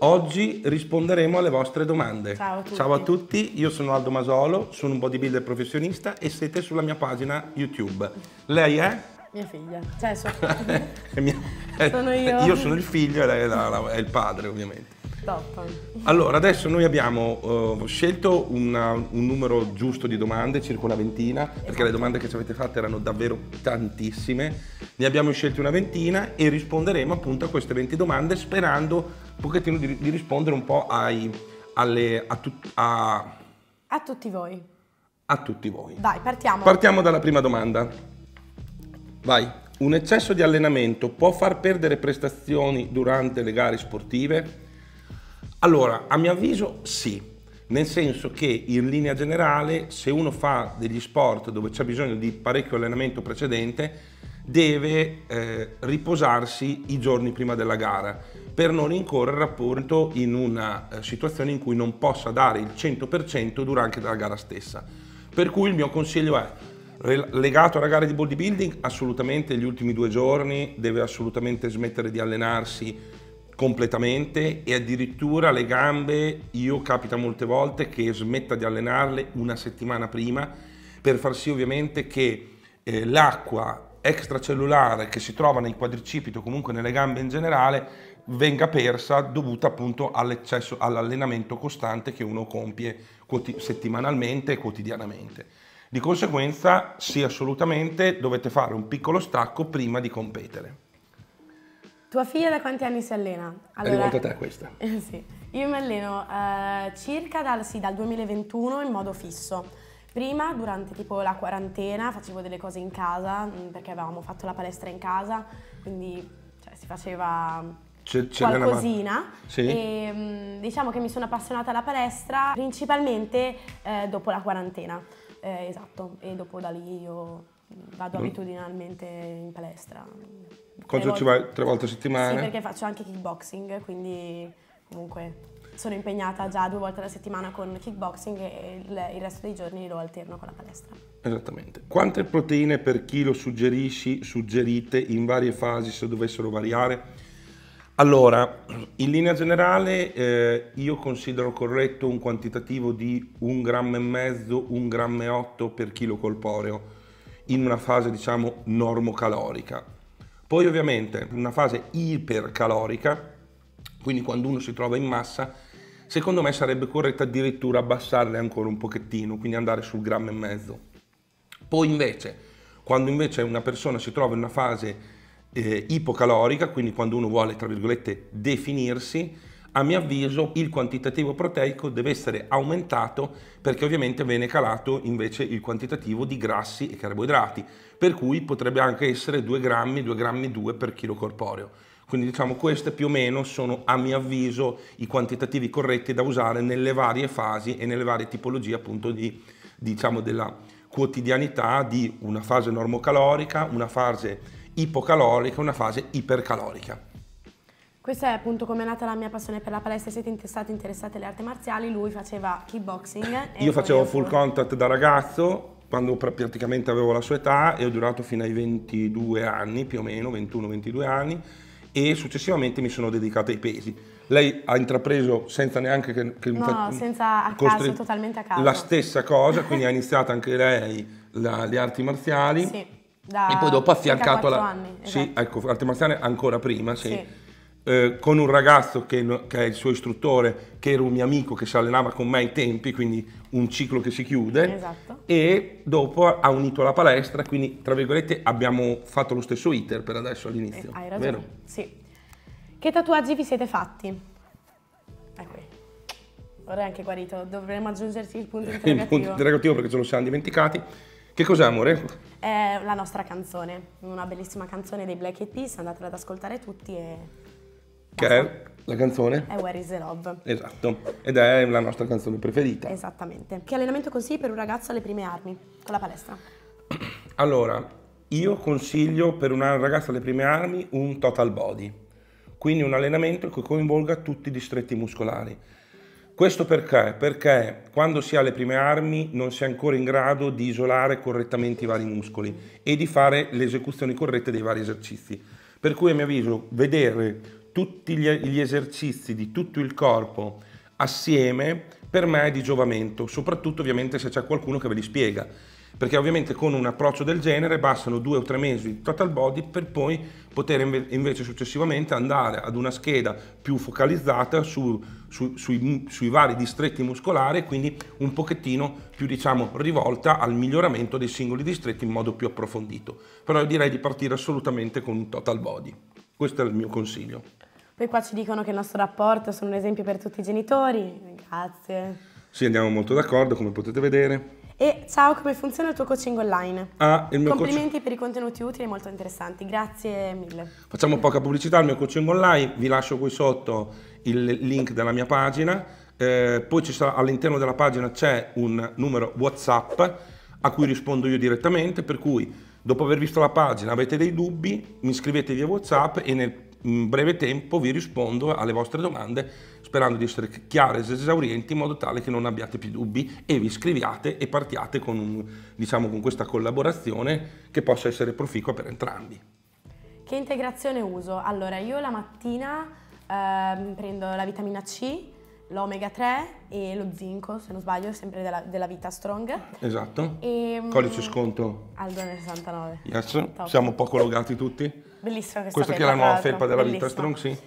Oggi risponderemo alle vostre domande. Ciao a tutti. Ciao a tutti, io sono Aldo Masolo, sono un bodybuilder professionista e siete sulla mia pagina YouTube. Lei è? Mia figlia, cioè so. mia... sono io. Io sono il figlio e lei è, la, la, è il padre ovviamente. Allora, adesso noi abbiamo uh, scelto una, un numero giusto di domande, circa una ventina, perché le domande che ci avete fatto erano davvero tantissime. Ne abbiamo scelte una ventina e risponderemo appunto a queste 20 domande sperando un pochettino di, di rispondere un po' ai, alle, a, tut, a, a tutti voi. A tutti voi. Dai, partiamo. Partiamo dalla prima domanda. Vai. Un eccesso di allenamento può far perdere prestazioni durante le gare sportive? Allora, a mio avviso sì, nel senso che in linea generale se uno fa degli sport dove c'è bisogno di parecchio allenamento precedente, deve eh, riposarsi i giorni prima della gara per non incorrere appunto in una eh, situazione in cui non possa dare il 100% durante la gara stessa. Per cui il mio consiglio è legato alla gara di bodybuilding assolutamente gli ultimi due giorni deve assolutamente smettere di allenarsi completamente e addirittura le gambe io capita molte volte che smetta di allenarle una settimana prima per far sì ovviamente che eh, l'acqua extracellulare che si trova nei quadricipiti o comunque nelle gambe in generale venga persa dovuta appunto all'eccesso, all'allenamento costante che uno compie quoti- settimanalmente e quotidianamente. Di conseguenza, sì, assolutamente dovete fare un piccolo stacco prima di competere. Tua figlia da quanti anni si allena? Allora, È a te questa. sì, io mi alleno eh, circa dal, sì, dal 2021 in modo fisso. Prima, durante tipo la quarantena, facevo delle cose in casa, mm, perché avevamo fatto la palestra in casa, quindi cioè, si faceva c'è, c'è qualcosina. Sì. E, mm, diciamo che mi sono appassionata alla palestra principalmente eh, dopo la quarantena. Eh, esatto, e dopo da lì io mm, vado abitudinalmente in palestra. Cosa ci vai? Tre volte a settimana? Sì, perché faccio anche kickboxing, quindi comunque sono impegnata già due volte alla settimana con kickboxing e il, il resto dei giorni lo alterno con la palestra. Esattamente. Quante proteine per chilo suggerisci, suggerite in varie fasi se dovessero variare? Allora, in linea generale eh, io considero corretto un quantitativo di un grammo e mezzo, un grammo e otto per chilo corporeo in una fase diciamo normocalorica. Poi ovviamente in una fase ipercalorica, quindi quando uno si trova in massa Secondo me sarebbe corretto addirittura abbassarle ancora un pochettino, quindi andare sul grammo e mezzo. Poi invece, quando invece una persona si trova in una fase eh, ipocalorica, quindi quando uno vuole, tra virgolette, definirsi, a mio avviso il quantitativo proteico deve essere aumentato perché ovviamente viene calato invece il quantitativo di grassi e carboidrati, per cui potrebbe anche essere 2 grammi, 2 grammi 2 per chilo corporeo. Quindi diciamo queste più o meno sono a mio avviso i quantitativi corretti da usare nelle varie fasi e nelle varie tipologie appunto di, diciamo, della quotidianità di una fase normocalorica, una fase ipocalorica, una fase ipercalorica. Questa è appunto come è nata la mia passione per la palestra. Siete interessati, interessati alle arti marziali? Lui faceva kickboxing. Io facevo full contact da ragazzo, quando praticamente avevo la sua età, e ho durato fino ai 22 anni, più o meno, 21-22 anni e successivamente mi sono dedicata ai pesi. Lei ha intrapreso senza neanche che, che no, fa, senza a caso, totalmente a caso. La stessa cosa, quindi ha iniziato anche lei la, le arti marziali. Sì, e poi dopo ha affiancato alla anni, esatto. Sì, ecco, arti marziali ancora prima, sì. sì eh, con un ragazzo che, che, è il suo istruttore, che era un mio amico che si allenava con me ai tempi, quindi un ciclo che si chiude. Esatto. E dopo ha unito la palestra, quindi tra virgolette abbiamo fatto lo stesso iter per adesso all'inizio. Eh, hai ragione. Vero? Sì. Che tatuaggi vi siete fatti? Ecco. Ora è anche guarito, dovremmo aggiungerci il punto interrogativo. il punto interrogativo perché ce lo siamo dimenticati. Che cos'è amore? È la nostra canzone, una bellissima canzone dei Black Eyed Peas, andatela ad ascoltare tutti e che è la canzone è Where is the Love. Esatto, ed è la nostra canzone preferita. Esattamente. Che allenamento consigli per un ragazzo alle prime armi con la palestra? Allora, io consiglio per un ragazzo alle prime armi un total body, quindi un allenamento che coinvolga tutti i distretti muscolari. Questo perché? Perché quando si ha le prime armi non si è ancora in grado di isolare correttamente i vari muscoli e di fare le esecuzioni corrette dei vari esercizi. Per cui a mio avviso vedere tutti gli esercizi di tutto il corpo assieme per me è di giovamento, soprattutto ovviamente se c'è qualcuno che ve li spiega, perché ovviamente con un approccio del genere bastano due o tre mesi di total body per poi poter invece successivamente andare ad una scheda più focalizzata su, su, sui, sui, vari distretti muscolari e quindi un pochettino più diciamo rivolta al miglioramento dei singoli distretti in modo più approfondito. Però io direi di partire assolutamente con un total body. Questo è il mio consiglio. Poi qua ci dicono che il nostro rapporto sono un esempio per tutti i genitori, grazie. Sì, andiamo molto d'accordo, come potete vedere. E ciao, come funziona il tuo coaching online? Ah, il mio Complimenti coach... per i contenuti utili e molto interessanti, grazie mille. Facciamo poca pubblicità al mio coaching online, vi lascio qui sotto il link della mia pagina, eh, poi all'interno della pagina c'è un numero WhatsApp a cui rispondo io direttamente, per cui dopo aver visto la pagina avete dei dubbi, mi scrivetevi via WhatsApp e nel in breve tempo vi rispondo alle vostre domande sperando di essere chiare ed esaurienti in modo tale che non abbiate più dubbi e vi iscriviate e partiate con, un, diciamo, con questa collaborazione che possa essere proficua per entrambi. Che integrazione uso? Allora, io la mattina eh, prendo la vitamina C, l'omega 3 e lo zinco, se non sbaglio, sempre della, della vita strong. Esatto. E, ehm, Codice sconto. Al 2,69. Yes. Siamo poco logati tutti. Bellissima questa Questa che è la nuova felpa della Bellissima. vita strong, sì.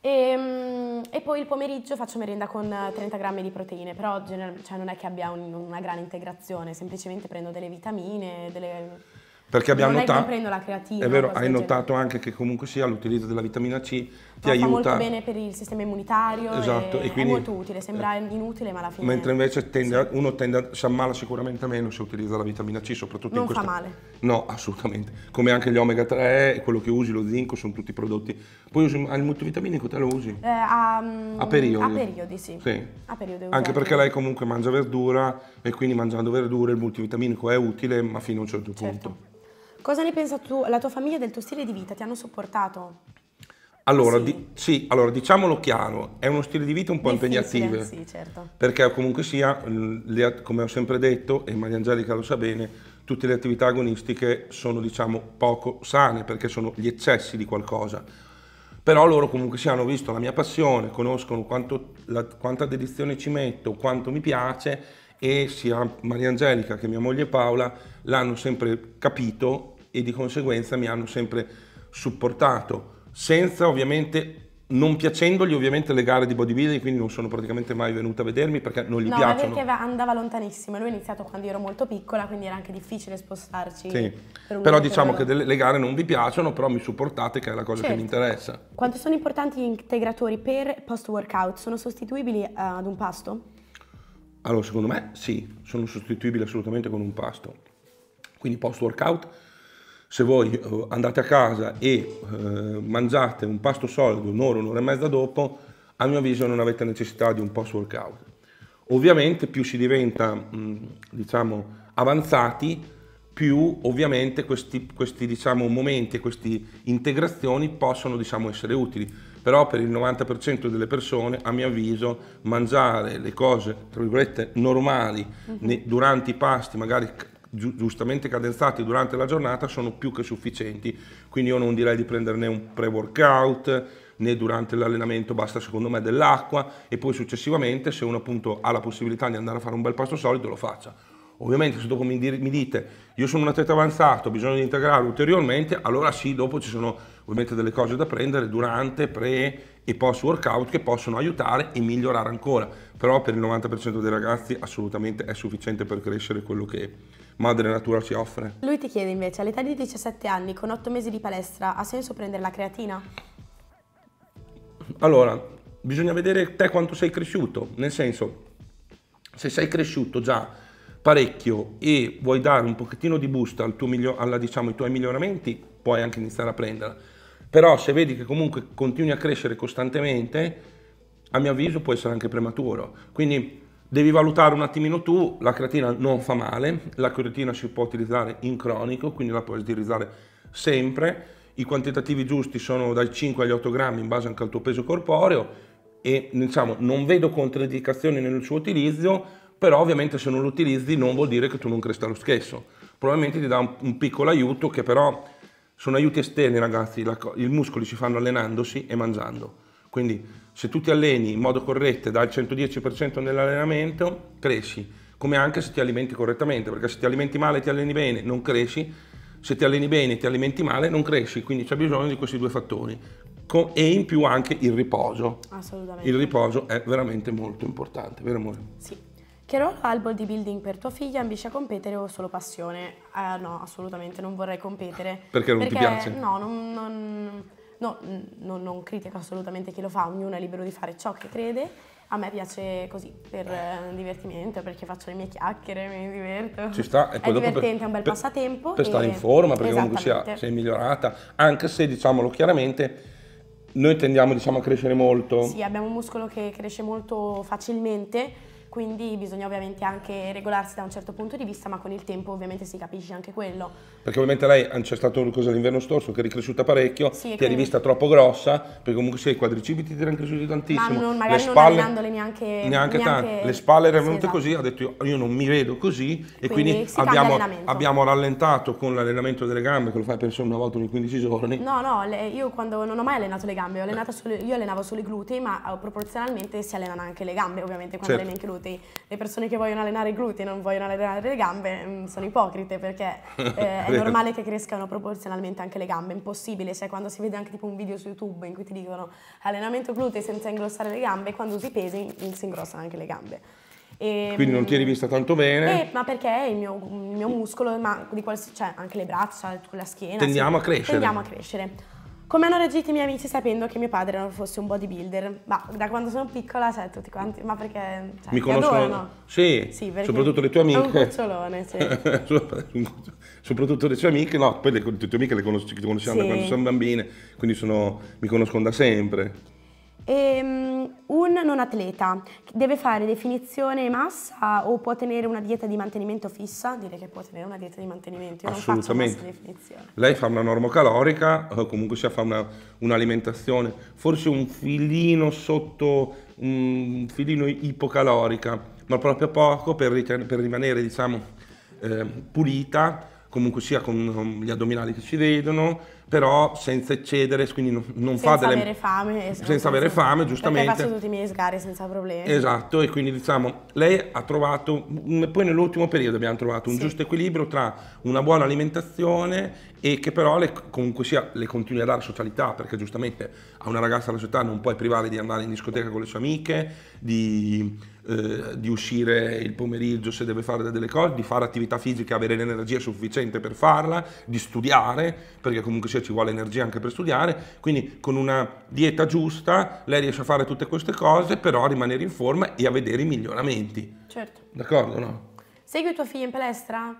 E, ehm, e, poi il pomeriggio faccio merenda con 30 grammi di proteine, però cioè, non è che abbia un, una grande integrazione, semplicemente prendo delle vitamine, delle perché abbiamo notato... È vero, hai notato anche che comunque sia l'utilizzo della vitamina C ti no, aiuta... Fa molto bene per il sistema immunitario, esatto, e, e quindi, è molto utile, sembra eh, inutile ma alla fine... Mentre invece tende, sì. uno tende, a... si ammala sicuramente meno se utilizza la vitamina C, soprattutto non in questo... Non fa male. No, assolutamente. Come anche gli omega 3, quello che usi, lo zinco, sono tutti prodotti. Poi usi, il multivitaminico te lo usi? Eh, a, mm, a, periodi. A periodi, sì. sì. A periodi anche perché lei comunque mangia verdura e quindi mangiando verdure il multivitaminico è utile ma fino a un certo, certo. punto. Certo. Cosa ne pensa tu, la tua famiglia del tuo stile di vita? Ti hanno sopportato? Allora, sì. Di, sì, allora diciamolo chiaro, è uno stile di vita un po' impegnativo. Sì, certo. Perché comunque sia, le, come ho sempre detto, e Maria Angelica lo sa bene, tutte le attività agonistiche sono diciamo poco sane perché sono gli eccessi di qualcosa. Però loro comunque si hanno visto la mia passione, conoscono quanto, la, quanta dedizione ci metto, quanto mi piace e sia Maria Angelica che mia moglie Paola l'hanno sempre capito e di conseguenza mi hanno sempre supportato, senza ovviamente non piacendogli ovviamente le gare di bodybuilding, quindi non sono praticamente mai venuta a vedermi perché non gli no, piacciono. No, perché andava lontanissimo, lui ha iniziato quando ero molto piccola, quindi era anche difficile spostarci. Sì, per però diciamo che delle, le gare non vi piacciono, però mi supportate che è la cosa certo. che mi certo. interessa. Quanto sono importanti gli integratori per post-workout? Sono sostituibili eh, ad un pasto? Allora, secondo me sì, sono sostituibili assolutamente con un pasto. Quindi post-workout se voi eh, andate a casa e eh, mangiate un pasto solido un'ora, un'ora e mezza dopo, a mio avviso non avete necessità di un post workout. Ovviamente più si diventa, mh, mm, diciamo, avanzati, più ovviamente questi, questi diciamo, momenti, queste integrazioni possono diciamo, essere utili. Però per il 90% delle persone, a mio avviso, mangiare le cose, tra virgolette, normali, mm-hmm. durante i pasti, magari giustamente cadenzati durante la giornata sono più che sufficienti, quindi io non direi di prenderne un pre-workout né durante l'allenamento, basta secondo me dell'acqua e poi successivamente se uno appunto ha la possibilità di andare a fare un bel pasto solido lo faccia. Ovviamente se dopo mi, dite io sono un atleta avanzato, ho bisogno di integrare ulteriormente, allora sì, dopo ci sono ovviamente delle cose da prendere durante, pre e post workout che possono aiutare e migliorare ancora, però per il 90% dei ragazzi assolutamente è sufficiente per crescere quello che è madre natura ci offre. Lui ti chiede invece, all'età di 17 anni, con 8 mesi di palestra, ha senso prendere la creatina? Allora, bisogna vedere te quanto sei cresciuto, nel senso, se sei cresciuto già parecchio e vuoi dare un pochettino di boost al alla, diciamo, ai tuoi miglioramenti, puoi anche iniziare a prenderla. Però se vedi che comunque continui a crescere costantemente, a mio avviso può essere anche prematuro. Quindi Devi valutare un attimino tu, la creatina non fa male, la creatina si può utilizzare in cronico, quindi la puoi utilizzare sempre, i quantitativi giusti sono dai 5 agli 8 grammi in base anche al tuo peso corporeo e diciamo non vedo controindicazioni nel suo utilizzo, però ovviamente se non lo utilizzi non vuol dire che tu non cresca lo stesso, probabilmente ti dà un, un piccolo aiuto che però sono aiuti esterni ragazzi, la, i muscoli si fanno allenandosi e mangiando. Quindi se tu ti alleni in modo corretto e dai il 110% nell'allenamento, cresci, come anche se ti alimenti correttamente, perché se ti alimenti male e ti alleni bene, non cresci, se ti alleni bene e ti alimenti male, non cresci, quindi c'è bisogno di questi due fattori. e in più anche il riposo. Assolutamente. Il riposo è veramente molto importante, vero amore? Sì. Che ruolo ha il bodybuilding per tua figlia? Ambisce a competere o solo passione? Eh, no, assolutamente non vorrei competere. Perché non perché, ti piace? No, non, non no, non, non critico assolutamente chi lo fa, ognuno è libero di fare ciò che crede, a me piace così, per eh, eh divertimento, perché faccio le mie chiacchiere, mi diverto. Ci sta, e poi è divertente, per, è un bel per, passatempo. Per e... stare in forma, perché comunque sia, sei migliorata, anche se diciamolo chiaramente, noi tendiamo diciamo, a crescere molto. Sì, abbiamo un muscolo che cresce molto facilmente, quindi bisogna ovviamente anche regolarsi da un certo punto di vista, ma con il tempo ovviamente si capisce anche quello. Perché ovviamente lei c'è incestato una cosa l'inverno scorso che è ricresciuta parecchio, sì, ti quindi... è rivista troppo grossa, perché comunque sei i quadricipiti ti erano cresciuti tantissimo. Ma non, magari le non allenandole neanche, neanche, neanche tanto. Le spalle erano venute sì, esatto. così, ha detto io, io, non mi vedo così e quindi, quindi abbiamo, abbiamo, rallentato con l'allenamento delle gambe, che lo fai penso una volta ogni 15 giorni. No, no, le, io quando non ho mai allenato le gambe, ho solo, io allenavo solo i glutei, ma eh, proporzionalmente si allenano anche le gambe ovviamente quando certo. alleni anche lui glutei. Le persone che vogliono allenare i glutei e non vogliono allenare le gambe mh, mm, sono ipocrite perché eh, è normale che crescano proporzionalmente anche le gambe, è impossibile, sai, cioè, quando si vede anche tipo un video su YouTube in cui ti dicono allenamento glutei senza ingrossare le gambe, quando usi pesi mm, si ingrossano anche le gambe. E, ehm, Quindi non ti eri vista tanto bene? Eh, ma perché il mio, il mio muscolo, ma qualsiasi, cioè anche le braccia, la schiena... Tendiamo sì, a crescere. Tendiamo a crescere. Come hanno reagito i miei amici sapendo che mio padre non fosse un bodybuilder? Ma da quando sono piccola, sai, tutti quanti, ma perché... Cioè, Mi conoscono... Sì, sì soprattutto le tue amiche. È un cucciolone, sì. soprattutto le tue amiche, no, poi le, le tue amiche le conosciamo sì. da quando sono bambine, quindi sono, mi conoscono da sempre. Ehm, un non atleta deve fare definizione massa o può tenere una dieta di mantenimento fissa? Direi che può tenere una dieta di mantenimento, io Assolutamente. non definizione. Lei fa una normocalorica, eh, comunque sia fa una, un'alimentazione forse un filino sotto, un filino ipocalorica, ma proprio poco per, per rimanere diciamo eh, pulita comunque sia con gli addominali che ci vedono, però senza eccedere, quindi non, non senza fa delle... Senza avere fame. Esatto, senza avere esatto. fame, giustamente. Perché faccio tutti i miei sgari senza problemi. Esatto, e quindi diciamo, lei ha trovato, poi nell'ultimo periodo abbiamo trovato un sì. giusto equilibrio tra una buona alimentazione e che però le, comunque sia le continui a dare socialità, perché giustamente a una ragazza della società non puoi privare di andare in discoteca con le sue amiche, di eh, di uscire il pomeriggio se deve fare delle cose, di fare attività fisica, avere l'energia sufficiente per farla, di studiare, perché comunque ci vuole energia anche per studiare, quindi con una dieta giusta lei riesce a fare tutte queste cose, però a rimanere in forma e a vedere i miglioramenti. Certo. D'accordo, no? Segui tua figlia in palestra?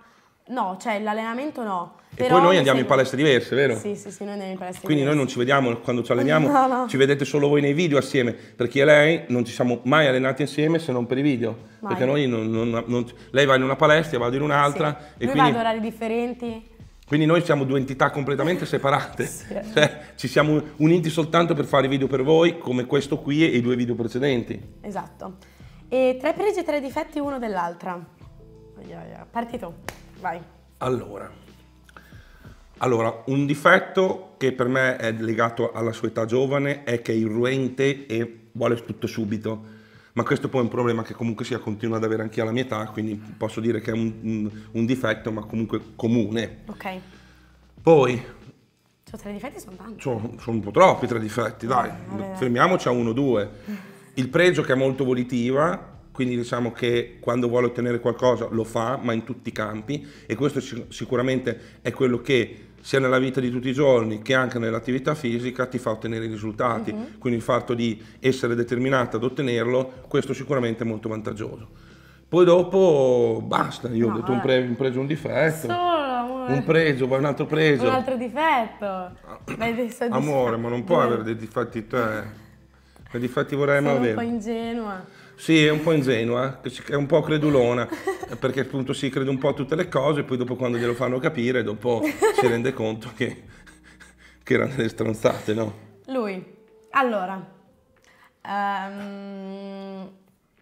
No, cioè l'allenamento no. E poi noi andiamo sei... in palestre diverse, vero? Sì, sì, sì, noi andiamo in palestre diverse. Quindi noi non ci vediamo quando ci alleniamo, no, no. ci vedete solo voi nei video assieme, perché lei non ci siamo mai allenati insieme se non per i video. Mai. Perché noi non, non, non, lei va in una palestra, io vado in un'altra. Sì. E Lui quindi... va ad orari differenti. Quindi noi siamo due entità completamente separate, sì. cioè ci siamo uniti soltanto per fare i video per voi, come questo qui e i due video precedenti. Esatto. E tre pregi e tre difetti uno dell'altra. Partito. Vai. Allora. allora, un difetto che per me è legato alla sua età giovane è che è irruente e vuole tutto subito. Ma questo poi è un problema che comunque sia continuo ad avere anche alla mia età, quindi posso dire che è un, un, un difetto, ma comunque comune. Ok. Poi... Cioè, tre difetti sono tanti. Sono, sono un po' troppi tre difetti, dai. Eh, vabbè, Fermiamoci a uno o due. Il pregio che è molto volitiva quindi diciamo che quando vuole ottenere qualcosa lo fa, ma in tutti i campi e questo sicuramente è quello che sia nella vita di tutti i giorni che anche nell'attività fisica ti fa ottenere i risultati, uh-huh. quindi il fatto di essere determinata ad ottenerlo, questo sicuramente è molto vantaggioso. Poi dopo basta, io no, ho detto un, eh. pre- un, pregio un difetto. Solo, un pregio, poi un altro pregio. Un altro difetto. Amore, ma non puoi mm. avere dei difetti te. Che difetti vorrei mai avere? Sono un po' ingenua. Sì, è un po' ingenua, è un po' credulona, perché appunto si crede un po' a tutte le cose, poi dopo quando glielo fanno capire, dopo si rende conto che, che erano delle stronzate, no? Lui, allora, um,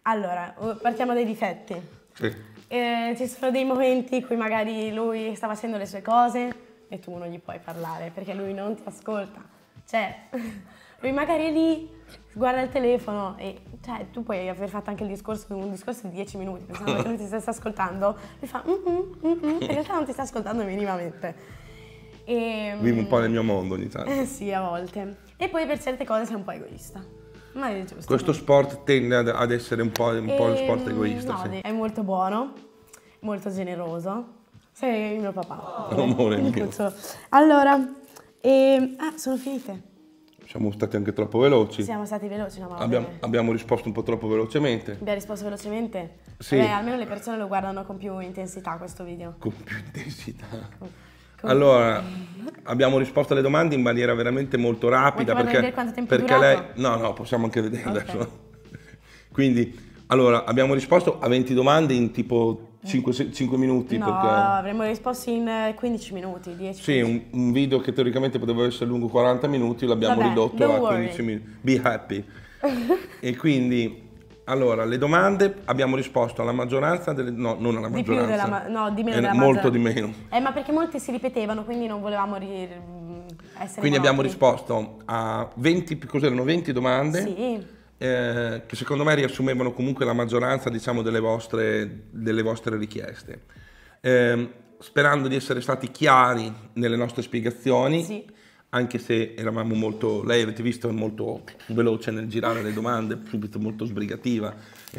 allora partiamo dai difetti. Sì. Eh, ci sono dei momenti in cui magari lui sta facendo le sue cose e tu non gli puoi parlare perché lui non ti ascolta. Cioè, Lui magari è lì, guarda il telefono e cioè, tu puoi aver fatto anche il discorso, un discorso di 10 minuti, pensando che non ti stesse ascoltando. Lui fa, mm-mm, mm-mm. in realtà non ti sta ascoltando minimamente. E, ehm, Vivo un po' nel mio mondo ogni tanto. Eh, sì, a volte. E poi per certe cose sei un po' egoista. Ma è giusto. Questo sport tende ad, ad essere un po', un e, po sport ehm, egoista. No, sì. è molto buono, molto generoso. Sei il mio papà. Oh, amore mio. Allora, e, ehm, ah, sono finite siamo stati anche troppo veloci. Siamo stati veloci, no? Ma abbiamo, abbiamo, risposto un po' troppo velocemente. Abbiamo risposto velocemente? Sì. Beh, almeno le persone lo guardano con più intensità questo video. Con più intensità. Con, con... Allora, abbiamo risposto alle domande in maniera veramente molto rapida. Vuoi perché, vedere quanto tempo perché è lei. No, no, possiamo anche vedere okay. adesso. Quindi, allora, abbiamo risposto a 20 domande in tipo 5, eh. 5 minuti? No, perché... avremmo risposto in 15 eh, minuti, 10 Sì, un, un, video che teoricamente poteva essere lungo 40 minuti l'abbiamo Vabbè, ridotto a 15 minuti. Be happy. e quindi... Allora, le domande abbiamo risposto alla maggioranza delle... No, non alla maggioranza. Di più della... Ma... No, di meno eh, della Molto di meno. Eh, ma perché molte si ripetevano, quindi non volevamo ri... Mm, essere Quindi morti. abbiamo risposto a 20... Cos'erano? 20 domande? Sì eh, che secondo me riassumevano comunque la maggioranza diciamo, delle, vostre, delle, vostre, richieste. Eh, sperando di essere stati chiari nelle nostre spiegazioni, sì. anche se eravamo molto, lei avete visto, è molto veloce nel girare le domande, subito molto sbrigativa,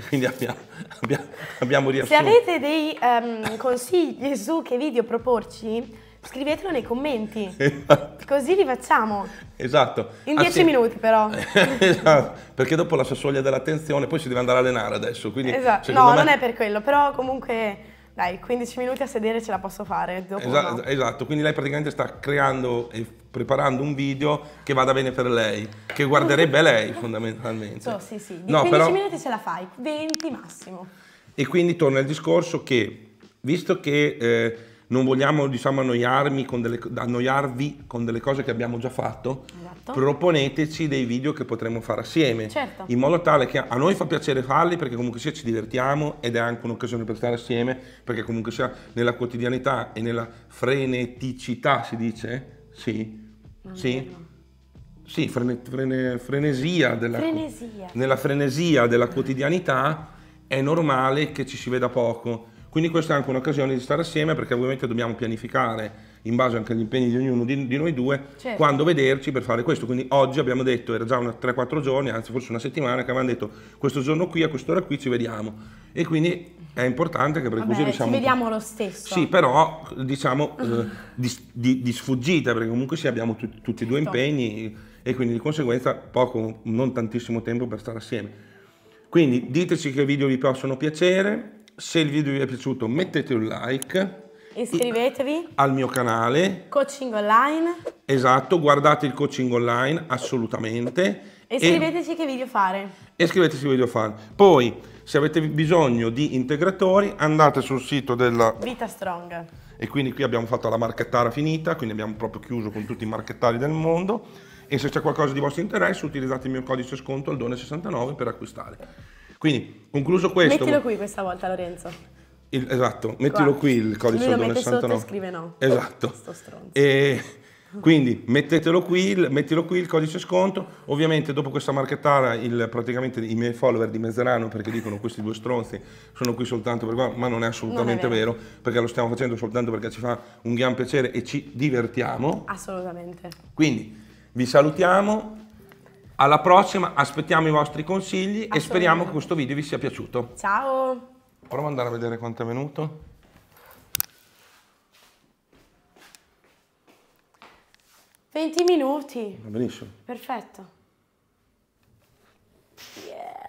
quindi abbiamo, abbiamo, abbiamo riassunto. Se avete dei um, consigli su che video proporci, Scrivetelo nei commenti, esatto. così li facciamo. Esatto. In ah, dieci Anzi, minuti però. esatto, perché dopo la sua soglia dell'attenzione, poi si deve andare a allenare adesso. Quindi, esatto. Cioè, no, me... non è per quello, però comunque dai, 15 minuti a sedere ce la posso fare. Esatto, no. esatto, quindi lei praticamente sta creando e preparando un video che vada bene per lei, che guarderebbe lei fondamentalmente. Oh, sì, sì, di no, 15 però... minuti ce la fai, 20 massimo. E quindi torna il discorso che, visto che eh, non vogliamo diciamo, annoiarmi con delle, annoiarvi con delle cose che abbiamo già fatto, esatto. proponeteci dei video che potremo fare assieme, certo. in modo tale che a noi fa piacere farli perché comunque sia ci divertiamo ed è anche un'occasione per stare assieme, perché comunque sia nella quotidianità e nella freneticità si dice? Sì. Non sì. Sì, frene, frene, frenesia, della, frenesia. nella frenesia della quotidianità è normale che ci si veda poco quindi questa è anche un'occasione di stare assieme perché ovviamente dobbiamo pianificare in base anche agli impegni di ognuno di, di noi due certo. quando vederci per fare questo. Quindi oggi abbiamo detto, era già 3-4 giorni, anzi forse una settimana, che avevamo detto questo giorno qui a quest'ora qui ci vediamo. E quindi è importante che per Vabbè, così riusciamo... Ci vediamo lo stesso. Sì, però diciamo eh, di, di, di, sfuggita perché comunque sì abbiamo tu, tutti e certo. due impegni e quindi di conseguenza poco, non tantissimo tempo per stare assieme. Quindi diteci che video vi possono piacere, se il video vi è piaciuto mettete un like. Iscrivetevi al mio canale. Coaching online. Esatto, guardate il coaching online assolutamente. E scriveteci e, che video fare. E scriveteci che video fare. Poi, se avete bisogno di integratori, andate sul sito della... Vita Strong. E quindi qui abbiamo fatto la marchettara finita, quindi abbiamo proprio chiuso con tutti i marchettari del mondo. E se c'è qualcosa di vostro interesse, utilizzate il mio codice sconto al 69 per acquistare. Quindi, concluso questo... Mettilo qui questa volta, Lorenzo. Il, esatto, mettilo Qua. qui il codice Lui lo mette 69. sotto e scrive no. Esatto. Sto stronzo. E... Quindi mettetelo qui, mettilo qui il codice sconto, ovviamente dopo questa marchettara il, praticamente i miei follower dimezzeranno perché dicono questi due stronzi sono qui soltanto per qua, ma non è assolutamente non è vero. vero. perché lo stiamo facendo soltanto perché ci fa un gran piacere e ci divertiamo. Assolutamente. Quindi vi salutiamo, alla prossima, aspettiamo i vostri consigli e speriamo che questo video vi sia piaciuto. Ciao! Provo ad andare a vedere quanto è venuto. Venti minuti. benissimo. Perfetto. Yeah.